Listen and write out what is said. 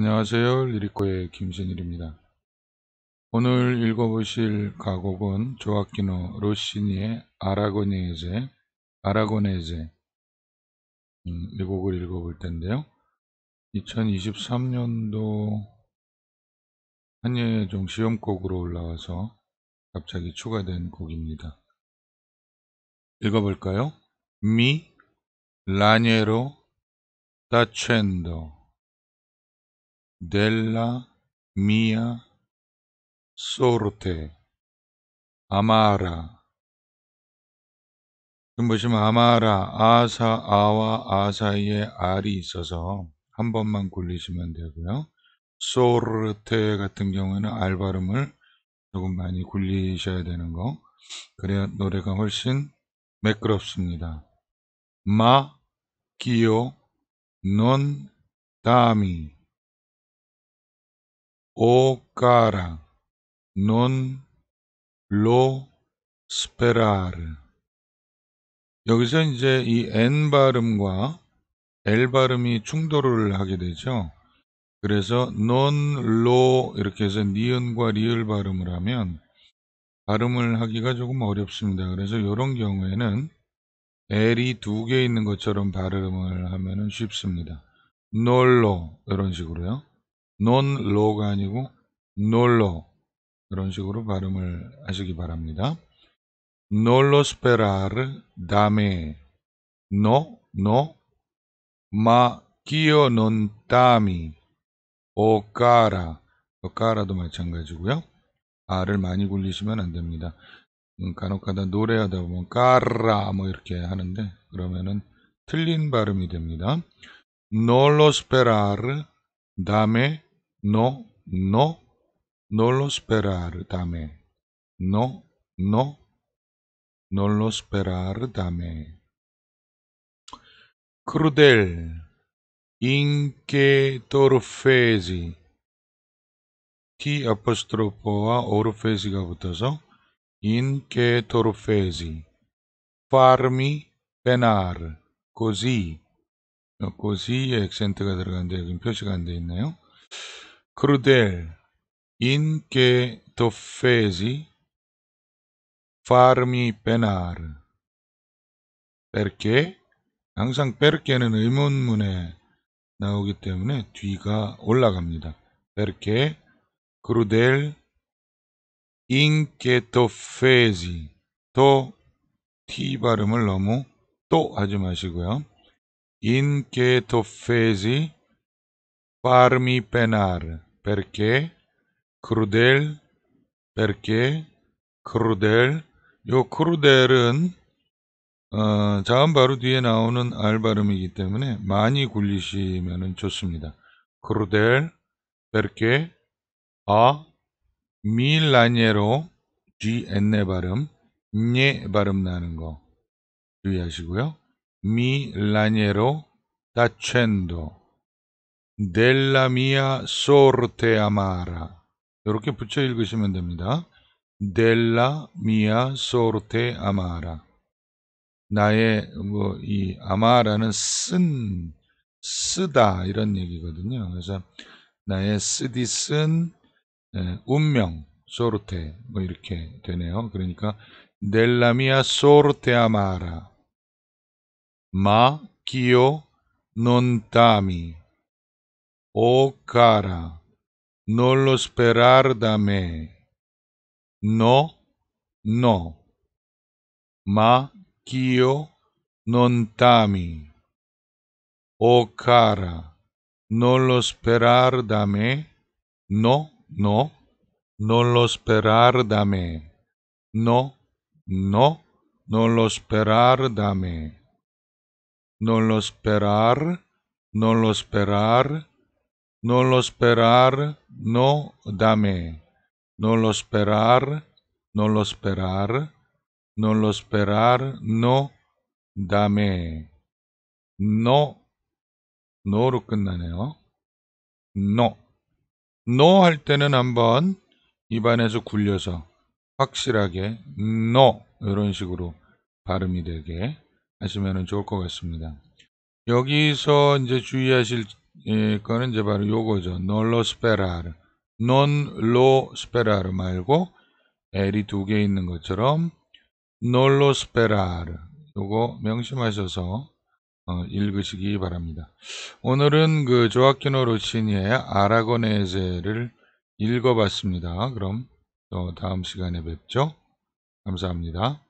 안녕하세요. 리리코의 김신일입니다. 오늘 읽어보실 가곡은 조아키노 로시니의 아라고네제, 아라고네제 음, 이 곡을 읽어볼 텐데요. 2023년도 한예종 시험곡으로 올라와서 갑자기 추가된 곡입니다. 읽어볼까요? 미 라니에로 다첸도 della mia sorte amara 보시면 아마라 아사 아와 아사의 이 알이 있어서 한 번만 굴리시면 되고요. 소르테 같은 경우에는 알 발음을 조금 많이 굴리셔야 되는 거. 그래야 노래가 훨씬 매끄럽습니다. 마 기요 논 다미 cara non lo sperare. 여기서 이제 이 n 발음과 l 발음이 충돌을 하게 되죠. 그래서 non lo 이렇게 해서 니은과 리을 발음을 하면 발음을 하기가 조금 어렵습니다. 그래서 이런 경우에는 l이 두 개 있는 것처럼 발음을 하면 쉽습니다. 놀로 이런 식으로요. 논로가 아니고 놀로 이런 식으로 발음을 하시기 바랍니다. 놀로 스페라르 다메 노노마 기어 논 따미 오까라 오까라도 마찬가지고요. 아를 많이 굴리시면 안 됩니다. 음, 간혹가다 노래하다 보면 까라 뭐 이렇게 하는데 그러면은 틀린 발음이 됩니다. 놀로 스페라르 다메 No, no, non lo sperare da me. No, no, non lo sperare da me. Crudel, in che t'orfesi. T apostrofo와 orfesi가 붙어서 in che t'orfesi. Farmi penar, così. No, così è accent가 들어가는데 여기 표시가 안 돼 있네요. crudel in che t'offesi farmi penar. perché 항상 perque는 의문문에 나오기 때문에 뒤가 올라갑니다. perché crudel in che t'offesi 또티 발음을 너무 또 하지 마시고요. in che t'offesi farmi penar perché, crudel, perché, crudel. 요 crudel은 어, 자음 바로 뒤에 나오는 알 발음이기 때문에 많이 굴리시면 좋습니다. crudel, perché, a, 아, 밀라니에로 g, n의 발음, 네 발음 나는 거 주의하시고요. 밀라니에로 다첸도 넬라 미아 소르테 아마라 이렇게 붙여 읽으시면 됩니다. 넬라 미아 소르테 아마라 나의 뭐이 아마라는 쓴 쓰다 이런 얘기거든요. 그래서 나의 쓰디 쓴 예, 운명 소르테 뭐 이렇게 되네요. 그러니까 넬라 미아 소르테 아마라 마 기요 논 따미 Oh cara, no lo esperar dame. No, no. Ma kio non t'ami. Oh cara, no lo esperar dame. no, no, no lo esperar dame. no, no, no lo esperar da me, no lo esperar, no lo esperar. No lo esperar, no dame. No lo esperar, no lo esperar, no lo esperar, no dame. No, no로 끝나네요. no. no 할 때는 한번 입안에서 굴려서 확실하게 no 이런 식으로 발음이 되게 하시면 좋을 것 같습니다. 여기서 이제 주의하실 예, 거는 이제 바로 요거죠. 널로 스페라르. 논로 스페라르 말고 L이 두 개 있는 것처럼 널로 스페라르. 요거 명심하셔서 어, 읽으시기 바랍니다. 오늘은 그 조아키노 로치니의 아라고네제를 읽어봤습니다. 그럼 또 다음 시간에 뵙죠. 감사합니다.